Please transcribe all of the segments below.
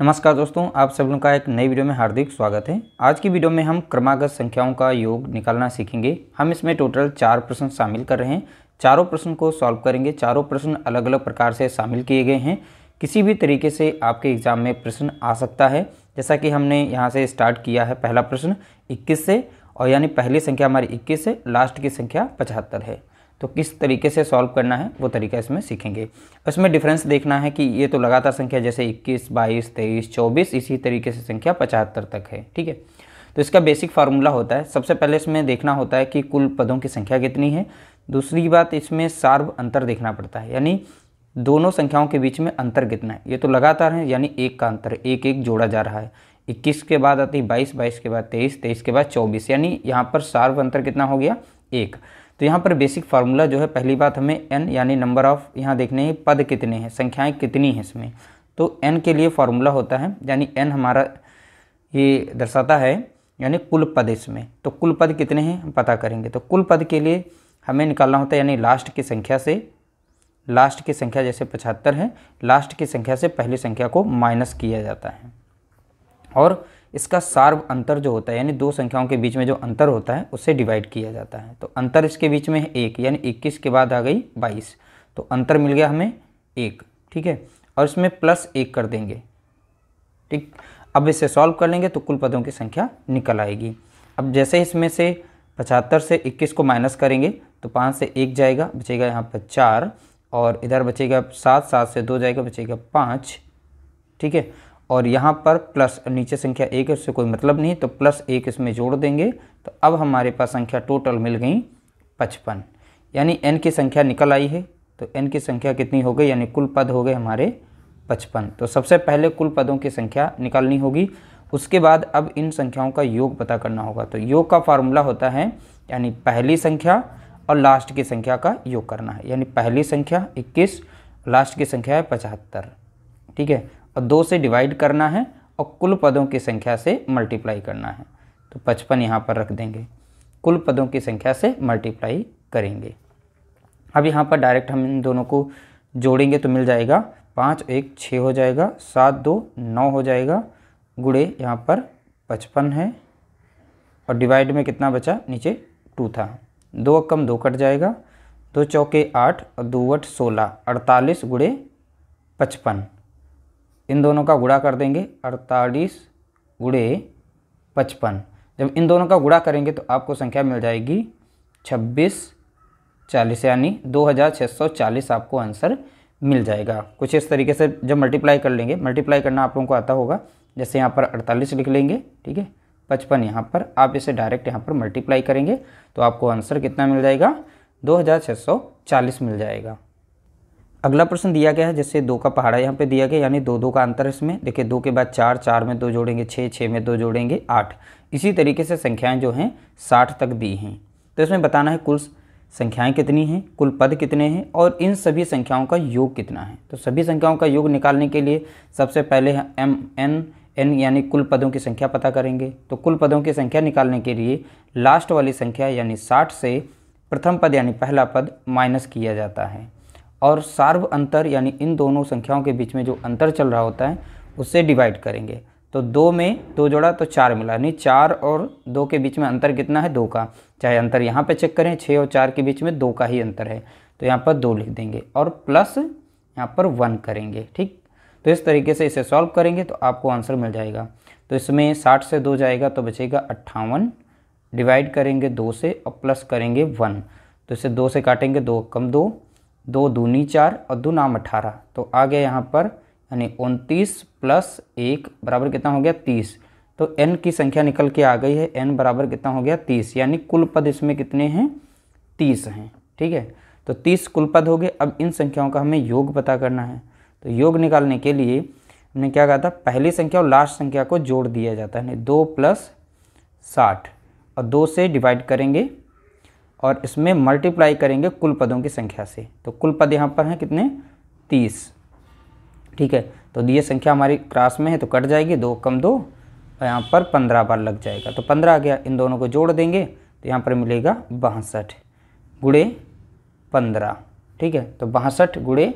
नमस्कार दोस्तों आप सब लोगों का एक नई वीडियो में हार्दिक स्वागत है आज की वीडियो में हम क्रमागत संख्याओं का योग निकालना सीखेंगे हम इसमें टोटल चार प्रश्न शामिल कर रहे हैं चारों प्रश्न को सॉल्व करेंगे चारों प्रश्न अलग अलग प्रकार से शामिल किए गए हैं किसी भी तरीके से आपके एग्ज़ाम में प्रश्न आ सकता है जैसा कि हमने यहाँ से स्टार्ट किया है पहला प्रश्न इक्कीस से और यानी पहली संख्या हमारी इक्कीस है लास्ट की संख्या पचहत्तर है तो किस तरीके से सॉल्व करना है वो तरीका इसमें सीखेंगे इसमें डिफरेंस देखना है कि ये तो लगातार संख्या जैसे 21, 22, 23, 24 इसी तरीके से संख्या पचहत्तर तक है ठीक है तो इसका बेसिक फार्मूला होता है सबसे पहले इसमें देखना होता है कि कुल पदों की संख्या कितनी है दूसरी बात इसमें सार्व अंतर देखना पड़ता है यानी दोनों संख्याओं के बीच में अंतर कितना है ये तो लगातार है यानी एक का अंतर एक एक जोड़ा जा रहा है इक्कीस के बाद आती है बाईस बाईस के बाद तेईस तेईस के बाद चौबीस यानी यहाँ पर सार्व अंतर कितना हो गया एक तो यहाँ पर बेसिक फार्मूला जो है पहली बात हमें एन यानी नंबर ऑफ़ यहाँ देखने हैं पद कितने हैं संख्याएँ कितनी हैं इसमें तो एन के लिए फार्मूला होता है यानी एन हमारा ये दर्शाता है यानी कुल पद इसमें तो कुल पद कितने हैं हम पता करेंगे तो कुल पद के लिए हमें निकालना होता है यानी लास्ट की संख्या से लास्ट की संख्या जैसे पचहत्तर है लास्ट की संख्या से पहली संख्या को माइनस किया जाता है और इसका सार्व अंतर जो होता है यानी दो संख्याओं के बीच में जो अंतर होता है उससे डिवाइड किया जाता है तो अंतर इसके बीच में है एक यानी इक्कीस के बाद आ गई बाईस तो अंतर मिल गया हमें एक ठीक है और इसमें प्लस एक कर देंगे ठीक अब इसे सॉल्व कर लेंगे तो कुल पदों की संख्या निकल आएगी अब जैसे इसमें से पचहत्तर से इक्कीस को माइनस करेंगे तो पाँच से एक जाएगा बचेगा यहाँ पर चार और इधर बचेगा सात सात से दो जाएगा बचेगा पाँच ठीक है और यहाँ पर प्लस नीचे संख्या एक है उससे कोई मतलब नहीं तो प्लस एक इसमें जोड़ देंगे तो अब हमारे पास संख्या टोटल मिल गई पचपन यानी एन की संख्या निकल आई है तो एन की संख्या कितनी हो गई यानी कुल पद हो गए हमारे पचपन तो सबसे पहले कुल पदों की संख्या निकालनी होगी उसके बाद अब इन संख्याओं का योग पता करना होगा तो योग का फार्मूला होता है यानी पहली संख्या और लास्ट की संख्या का योग करना है यानी पहली संख्या 21 लास्ट की संख्या है पचहत्तर ठीक है और दो से डिवाइड करना है और कुल पदों की संख्या से मल्टीप्लाई करना है तो पचपन यहाँ पर रख देंगे कुल पदों की संख्या से मल्टीप्लाई करेंगे अब यहाँ पर डायरेक्ट हम इन दोनों को जोड़ेंगे तो मिल जाएगा पाँच एक छः हो जाएगा सात दो नौ हो जाएगा गुड़े यहाँ पर पचपन है और डिवाइड में कितना बचा नीचे टू था दो कम दो कट जाएगा दो चौके आठ और दो वट सोलह अड़तालीस गुड़े पचपन इन दोनों का गुड़ा कर देंगे अड़तालीस गुड़े पचपन जब इन दोनों का गुड़ा करेंगे तो आपको संख्या मिल जाएगी छब्बीस चालीस यानी दो हज़ार छः सौ चालीस आपको आंसर मिल जाएगा कुछ इस तरीके से जब मल्टीप्लाई कर लेंगे मल्टीप्लाई करना आप लोगों को आता होगा जैसे यहाँ पर अड़तालीस लिख लेंगे ठीक है पचपन यहाँ पर आप इसे डायरेक्ट यहाँ पर मल्टीप्लाई करेंगे तो आपको आंसर कितना मिल जाएगा चालीस मिल जाएगा अगला प्रश्न दिया गया है जैसे दो का पहाड़ा यहाँ पे दिया गया यानी दो दो का अंतर इसमें देखिए दो के बाद चार चार में दो जोड़ेंगे छः छः में दो जोड़ेंगे आठ इसी तरीके से संख्याएं जो हैं साठ तक दी हैं तो इसमें बताना है कुल संख्याएं कितनी हैं कुल पद कितने हैं और इन सभी संख्याओं का योग कितना है तो सभी संख्याओं का योग निकालने के लिए सबसे पहले एम एन एन यानी कुल पदों की संख्या पता करेंगे तो कुल पदों की संख्या निकालने के लिए लास्ट वाली संख्या यानी साठ से प्रथम पद यानी पहला पद माइनस किया जाता है और सार्व अंतर यानी इन दोनों संख्याओं के बीच में जो अंतर चल रहा होता है उससे डिवाइड करेंगे तो दो में दो जोड़ा तो चार मिला यानी चार और दो के बीच में अंतर कितना है दो का चाहे अंतर यहाँ पे चेक करें छः और चार के बीच में दो का ही अंतर है तो यहाँ पर दो लिख देंगे और प्लस यहाँ पर वन करेंगे ठीक तो इस तरीके से इसे सॉल्व करेंगे तो आपको आंसर मिल जाएगा तो इसमें साठ से दो जाएगा तो बचेगा अट्ठावन डिवाइड करेंगे दो से और प्लस करेंगे वन तो इसे दो से काटेंगे दो कम दो दो दूनी चार और दो नाम अठारह तो आ गया यहाँ पर यानी उनतीस प्लस एक बराबर कितना हो गया तीस तो एन की संख्या निकल के आ गई है एन बराबर कितना हो गया तीस यानी कुल पद इसमें कितने हैं तीस हैं ठीक है तो तीस कुल पद हो गए अब इन संख्याओं का हमें योग पता करना है तो योग निकालने के लिए हमने क्या कहा था पहली संख्या और लास्ट संख्या को जोड़ दिया जाता है दो प्लस साठ और दो से डिवाइड करेंगे और इसमें मल्टीप्लाई करेंगे कुल पदों की संख्या से तो कुल पद यहाँ पर हैं कितने तीस ठीक है तो ये संख्या हमारी क्रास में है तो कट जाएगी दो कम दो और तो यहाँ पर पंद्रह बार लग जाएगा तो पंद्रह आ गया इन दोनों को जोड़ देंगे तो यहाँ पर मिलेगा बासठ गुड़े पंद्रह ठीक है तो बासठ गुड़े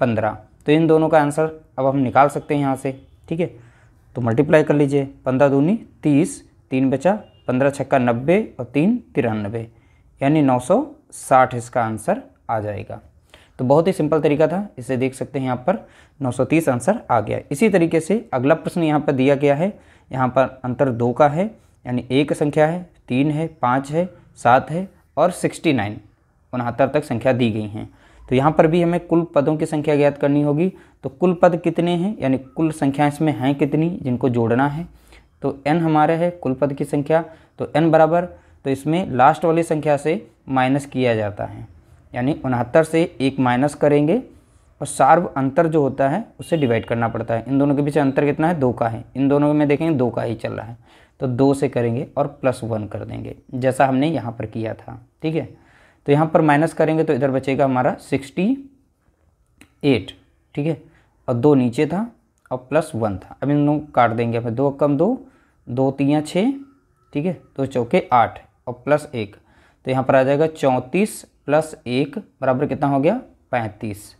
पंद्रह तो इन दोनों का आंसर अब हम निकाल सकते हैं यहाँ से ठीक है तो मल्टीप्लाई कर लीजिए पंद्रह दूनी तीस तीन बचा पंद्रह छक्का नब्बे और तीन तिरानबे यानी 960 इसका आंसर आ जाएगा तो बहुत ही सिंपल तरीका था इसे देख सकते हैं यहाँ पर 930 आंसर आ गया इसी तरीके से अगला प्रश्न यहाँ पर दिया गया है यहाँ पर अंतर दो का है यानी एक संख्या है तीन है पाँच है सात है और सिक्सटी नाइन उनहत्तर तक संख्या दी गई हैं तो यहाँ पर भी हमें कुल पदों की संख्या ज्ञात करनी होगी तो कुल पद कितने हैं यानी कुल संख्या इसमें हैं कितनी जिनको जोड़ना है तो एन हमारे है कुल पद की संख्या तो एन बराबर तो इसमें लास्ट वाली संख्या से माइनस किया जाता है यानी उनहत्तर से एक माइनस करेंगे और सार्व अंतर जो होता है उससे डिवाइड करना पड़ता है इन दोनों के बीच अंतर कितना है दो का है इन दोनों में देखेंगे दो का ही चल रहा है तो दो से करेंगे और प्लस वन कर देंगे जैसा हमने यहाँ पर किया था ठीक है तो यहाँ पर माइनस करेंगे तो इधर बचेगा हमारा सिक्सटी एट ठीक है और दो नीचे था और प्लस वन था अब इन दोनों काट देंगे फिर दो कम दो दो तियाँ छः ठीक है दो चौके आठ और प्लस एक तो यहाँ पर आ जाएगा चौंतीस प्लस एक बराबर कितना हो गया पैंतीस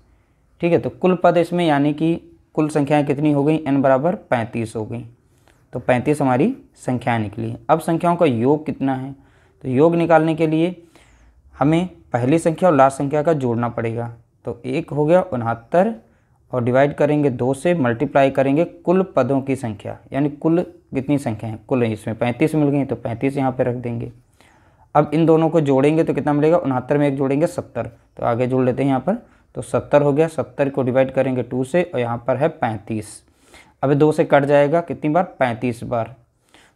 ठीक है तो कुल पद इसमें यानी कि कुल संख्याएं कितनी हो गई एन बराबर पैंतीस हो गई तो पैंतीस हमारी संख्या निकली अब संख्याओं का योग कितना है तो योग निकालने के लिए हमें पहली संख्या और लास्ट संख्या का जोड़ना पड़ेगा तो एक हो गया उनहत्तर और डिवाइड करेंगे दो से मल्टीप्लाई करेंगे कुल पदों की संख्या यानी कुल कितनी संख्या है कुल इसमें पैंतीस मिल गई तो पैंतीस यहाँ पर रख देंगे अब इन दोनों को जोड़ेंगे तो कितना मिलेगा उनहत्तर में एक जोड़ेंगे सत्तर तो आगे जोड़ लेते हैं यहाँ पर तो सत्तर हो गया सत्तर को डिवाइड करेंगे टू से और यहाँ पर है पैंतीस अब दो से कट जाएगा कितनी बार पैंतीस बार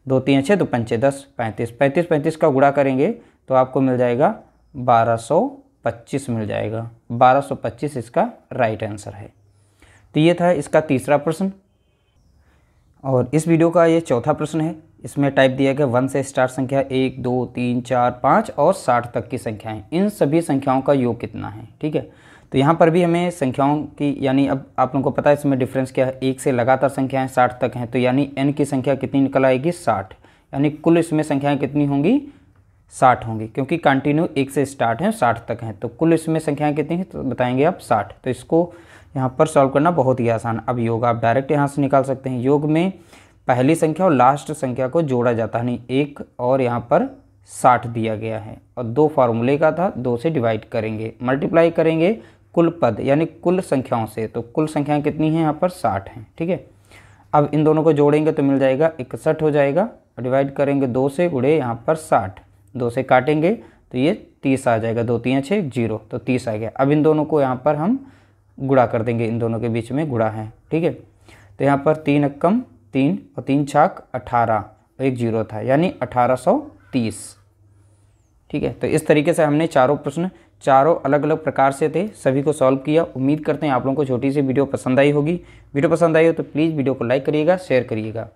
दो तीन छः तो पंचे दस पैंतीस पैंतीस पैंतीस का गुड़ा करेंगे तो आपको मिल जाएगा बारह सौ पच्चीस मिल जाएगा बारह सौ पच्चीस इसका राइट आंसर है तो ये था इसका तीसरा प्रश्न और इस वीडियो का ये चौथा प्रश्न है इसमें टाइप दिया गया वन से स्टार्ट संख्या एक दो तीन चार पाँच और साठ तक की संख्याएं इन सभी संख्याओं का योग कितना है ठीक है तो यहाँ पर भी हमें संख्याओं की यानी अब आप लोगों को पता है इसमें डिफरेंस क्या है एक से लगातार संख्याएं साठ तक हैं तो यानी एन की संख्या कितनी निकल आएगी साठ यानी कुल इसमें संख्याएँ कितनी होंगी साठ होंगी क्योंकि कंटिन्यू एक से स्टार्ट हैं साठ तक हैं तो कुल इसमें संख्याएँ कितनी हैं तो बताएंगे आप साठ तो इसको यहाँ पर सॉल्व करना बहुत ही आसान अब योग आप डायरेक्ट यहाँ से निकाल सकते हैं योग में पहली संख्या और लास्ट संख्या को जोड़ा जाता है यानी एक और यहाँ पर साठ दिया गया है और दो फार्मूले का था दो से डिवाइड करेंगे मल्टीप्लाई करेंगे कुल पद यानी कुल संख्याओं से तो कुल संख्याएं कितनी हैं यहाँ पर साठ हैं ठीक है अब इन दोनों को जोड़ेंगे तो मिल जाएगा इकसठ हो जाएगा डिवाइड करेंगे दो से गुड़े यहाँ पर साठ दो से काटेंगे तो ये तीस आ जाएगा दो तीन छः जीरो तो तीस आ गया अब इन दोनों को यहाँ पर हम गुड़ा कर देंगे इन दोनों के बीच में गुड़ा है ठीक है तो यहाँ पर तीन अक्कम तीन और तीन छाक अठारह एक जीरो था यानी अठारह सौ तीस ठीक है तो इस तरीके से हमने चारों प्रश्न चारों अलग अलग प्रकार से थे सभी को सॉल्व किया उम्मीद करते हैं आप लोगों को छोटी सी वीडियो पसंद आई होगी वीडियो पसंद आई हो तो प्लीज़ वीडियो को लाइक करिएगा शेयर करिएगा